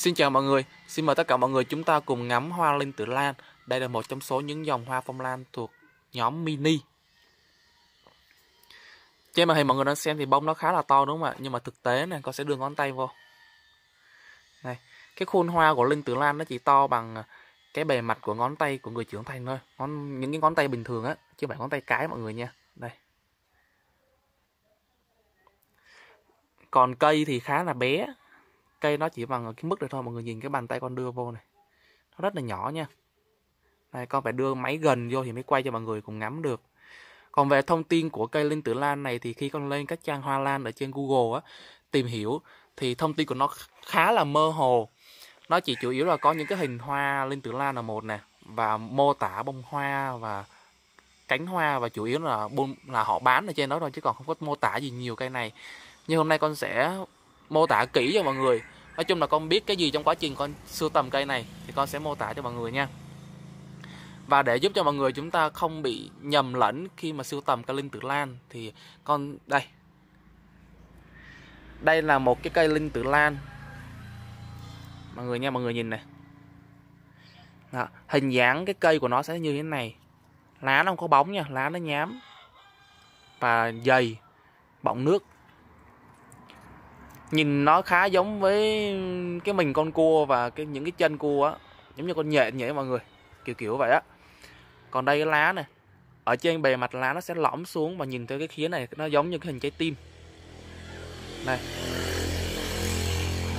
Xin chào mọi người, xin mời tất cả mọi người chúng ta cùng ngắm hoa linh tử lan. Đây là một trong số những dòng hoa phong lan thuộc nhóm mini. Trên màn hình mọi người đang xem thì bông nó khá là to đúng không ạ? Nhưng mà thực tế này con sẽ đưa ngón tay vô. Này, cái khuôn hoa của linh tử lan nó chỉ to bằng cái bề mặt của ngón tay của người trưởng thành thôi. Ngón những cái ngón tay bình thường á, chứ không phải ngón tay cái mọi người nha. Đây. Còn cây thì khá là bé, cây nó chỉ bằng cái mức được thôi mọi người nhìn cái bàn tay con đưa vô này nó rất là nhỏ nha này con phải đưa máy gần vô thì mới quay cho mọi người cùng ngắm được còn về thông tin của cây linh tử lan này thì khi con lên các trang hoa lan ở trên google á tìm hiểu thì thông tin của nó khá là mơ hồ nó chỉ chủ yếu là có những cái hình hoa linh tử lan là một nè và mô tả bông hoa và cánh hoa và chủ yếu là bông là họ bán ở trên đó thôi chứ còn không có mô tả gì nhiều cây này nhưng hôm nay con sẽ mô tả kỹ cho mọi người nói chung là con biết cái gì trong quá trình con sưu tầm cây này thì con sẽ mô tả cho mọi người nha và để giúp cho mọi người chúng ta không bị nhầm lẫn khi mà sưu tầm cây linh tử lan thì con đây đây là một cái cây linh tử lan mọi người nha mọi người nhìn này Đó, hình dáng cái cây của nó sẽ như thế này lá nó không có bóng nha lá nó nhám và dày bọng nước nhìn nó khá giống với cái mình con cua và cái những cái chân cua á giống như con nhện nhỉ mọi người kiểu kiểu vậy á còn đây cái lá này ở trên bề mặt lá nó sẽ lõm xuống và nhìn thấy cái khía này nó giống như cái hình trái tim này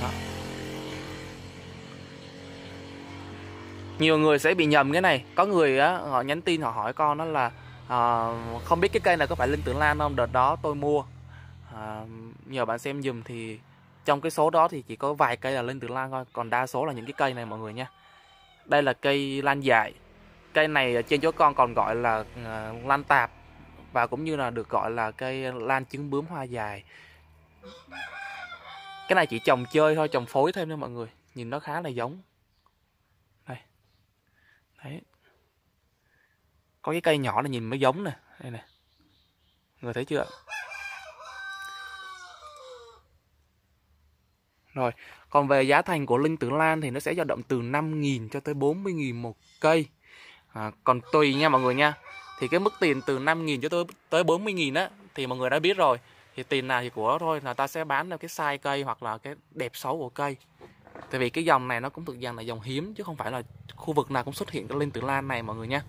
Đó. nhiều người sẽ bị nhầm cái này có người á họ nhắn tin họ hỏi con nó là à, không biết cái cây này có phải linh tưởng lan không đợt đó tôi mua à, nhờ bạn xem dùm thì trong cái số đó thì chỉ có vài cây là lên từ lan thôi còn đa số là những cái cây này mọi người nha đây là cây lan dại cây này trên chỗ con còn gọi là uh, lan tạp và cũng như là được gọi là cây lan trứng bướm hoa dài cái này chỉ trồng chơi thôi trồng phối thêm nữa mọi người nhìn nó khá là giống đây đấy có cái cây nhỏ này nhìn mới giống nè đây nè người thấy chưa Rồi, còn về giá thành của linh tử lan thì nó sẽ dao động từ 5.000 cho tới 40.000 một cây. À, còn tùy nha mọi người nha. Thì cái mức tiền từ 5.000 cho tới tới 40.000 á thì mọi người đã biết rồi. Thì tiền nào thì của đó thôi là ta sẽ bán theo cái size cây hoặc là cái đẹp xấu của cây. Tại vì cái dòng này nó cũng thuộc dạng là dòng hiếm chứ không phải là khu vực nào cũng xuất hiện cái linh tử lan này mọi người nha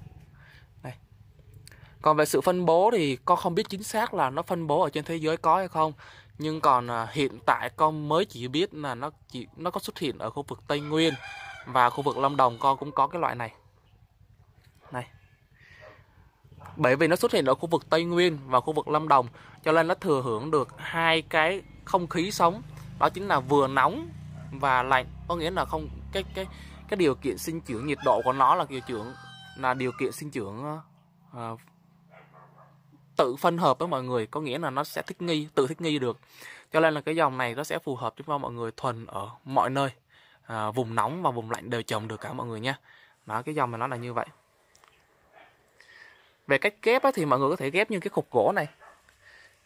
còn về sự phân bố thì con không biết chính xác là nó phân bố ở trên thế giới có hay không nhưng còn à, hiện tại con mới chỉ biết là nó chỉ nó có xuất hiện ở khu vực tây nguyên và khu vực lâm đồng con cũng có cái loại này này bởi vì nó xuất hiện ở khu vực tây nguyên và khu vực lâm đồng cho nên nó thừa hưởng được hai cái không khí sống đó chính là vừa nóng và lạnh có nghĩa là không cái cái cái điều kiện sinh trưởng nhiệt độ của nó là điều trưởng là điều kiện sinh trưởng uh, tự phân hợp với mọi người có nghĩa là nó sẽ thích nghi tự thích nghi được cho nên là cái dòng này nó sẽ phù hợp cho mọi người thuần ở mọi nơi à, vùng nóng và vùng lạnh đều trồng được cả mọi người nha đó cái dòng này nó là như vậy về cách ghép á, thì mọi người có thể ghép như cái cục gỗ này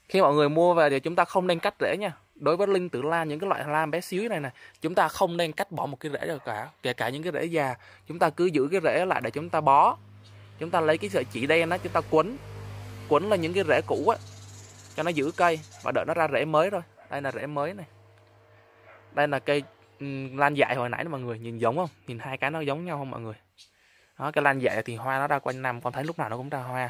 khi mọi người mua về thì chúng ta không nên cắt rễ nha đối với linh tử lan những cái loại lan bé xíu này này chúng ta không nên cắt bỏ một cái rễ được cả kể cả những cái rễ già chúng ta cứ giữ cái rễ lại để chúng ta bó chúng ta lấy cái sợi chỉ đen đó chúng ta quấn quấn là những cái rễ cũ á cho nó giữ cây và đợi nó ra rễ mới thôi. đây là rễ mới này đây là cây lan dại hồi nãy đó mọi người nhìn giống không nhìn hai cái nó giống nhau không mọi người đó cái lan dại thì hoa nó ra quanh năm con thấy lúc nào nó cũng ra hoa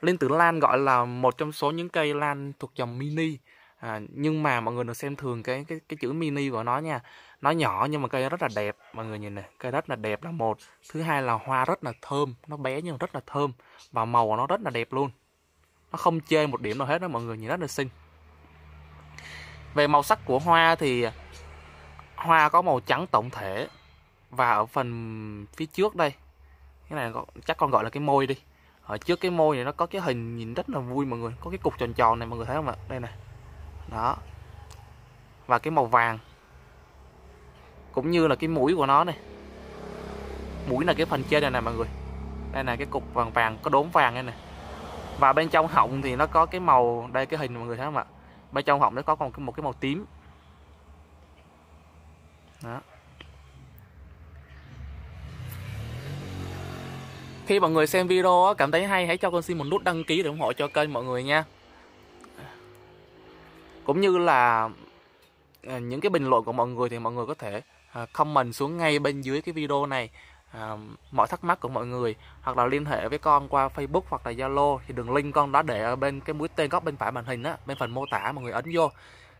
Linh tử lan gọi là một trong số những cây lan thuộc dòng mini à, nhưng mà mọi người được xem thường cái cái cái chữ mini của nó nha nó nhỏ nhưng mà cây rất là đẹp mọi người nhìn này cây rất là đẹp là một thứ hai là hoa rất là thơm nó bé nhưng rất là thơm và màu của nó rất là đẹp luôn nó không chê một điểm nào hết đó mọi người nhìn rất là xinh về màu sắc của hoa thì hoa có màu trắng tổng thể và ở phần phía trước đây cái này chắc con gọi là cái môi đi ở trước cái môi này nó có cái hình nhìn rất là vui mọi người có cái cục tròn tròn này mọi người thấy không ạ đây này đó và cái màu vàng cũng như là cái mũi của nó này mũi là cái phần trên này nè mọi người đây là cái cục vàng vàng có đốm vàng đây nè và bên trong họng thì nó có cái màu đây cái hình mọi người thấy không ạ bên trong họng nó có còn một cái màu tím đó khi mọi người xem video cảm thấy hay hãy cho con xin một nút đăng ký để ủng hộ cho kênh mọi người nha cũng như là à, những cái bình luận của mọi người thì mọi người có thể à, comment xuống ngay bên dưới cái video này à, mọi thắc mắc của mọi người hoặc là liên hệ với con qua Facebook hoặc là Zalo thì đường link con đã để ở bên cái mũi tên góc bên phải màn hình á bên phần mô tả mọi người ấn vô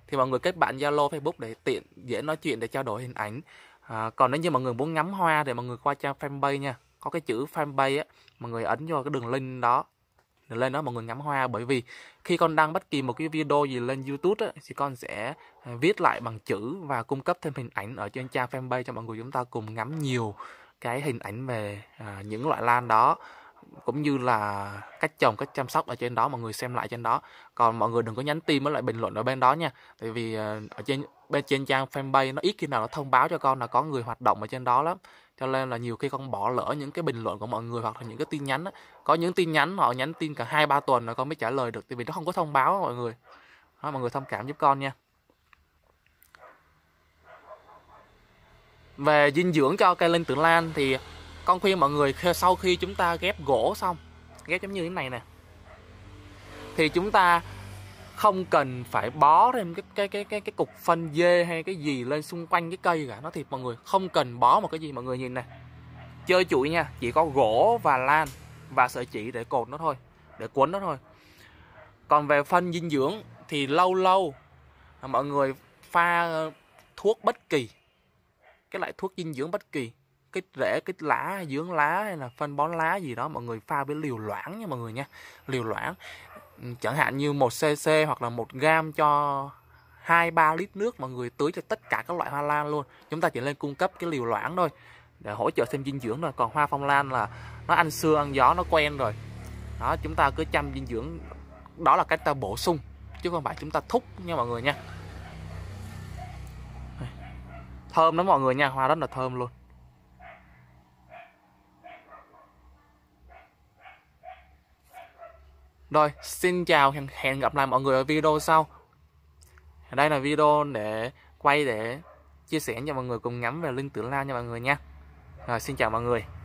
thì mọi người kết bạn Zalo Facebook để tiện dễ nói chuyện để trao đổi hình ảnh à, còn nếu như mọi người muốn ngắm hoa thì mọi người qua trang fanpage nha có cái chữ fanpage á mọi người ấn vô cái đường link đó lên đó mọi người ngắm hoa bởi vì khi con đăng bất kỳ một cái video gì lên YouTube á, thì con sẽ à, viết lại bằng chữ và cung cấp thêm hình ảnh ở trên trang fanpage cho mọi người chúng ta cùng ngắm nhiều cái hình ảnh về à, những loại lan đó cũng như là cách trồng cách chăm sóc ở trên đó mọi người xem lại trên đó còn mọi người đừng có nhắn tin với lại bình luận ở bên đó nha tại vì à, ở trên bên trên trang fanpage nó ít khi nào nó thông báo cho con là có người hoạt động ở trên đó lắm cho nên là nhiều khi con bỏ lỡ những cái bình luận của mọi người hoặc là những cái tin nhắn đó. có những tin nhắn họ nhắn tin cả hai ba tuần rồi con mới trả lời được tại vì nó không có thông báo mọi người đó, mọi người thông cảm giúp con nha về dinh dưỡng cho cây linh tưởng lan thì con khuyên mọi người sau khi chúng ta ghép gỗ xong ghép giống như thế này nè thì chúng ta không cần phải bó thêm cái cái cái cái cái cục phân dê hay cái gì lên xung quanh cái cây cả nó thiệt mọi người không cần bó một cái gì mọi người nhìn này chơi chuỗi nha chỉ có gỗ và lan và sợi chỉ để cột nó thôi để cuốn nó thôi còn về phân dinh dưỡng thì lâu lâu mọi người pha thuốc bất kỳ cái loại thuốc dinh dưỡng bất kỳ cái rễ cái lá dưỡng lá hay là phân bón lá gì đó mọi người pha với liều loãng nha mọi người nha liều loãng chẳng hạn như một cc hoặc là một gam cho hai ba lít nước mà người tưới cho tất cả các loại hoa lan luôn chúng ta chỉ lên cung cấp cái liều loãng thôi để hỗ trợ thêm dinh dưỡng rồi còn hoa phong lan là nó ăn xưa ăn gió nó quen rồi đó chúng ta cứ chăm dinh dưỡng đó là cách ta bổ sung chứ không phải chúng ta thúc nha mọi người nha thơm lắm mọi người nha hoa rất là thơm luôn Rồi, xin chào, hẹn gặp lại mọi người ở video sau. Đây là video để quay để chia sẻ cho mọi người cùng ngắm về lưng tử lao nha mọi người nha. Rồi, xin chào mọi người.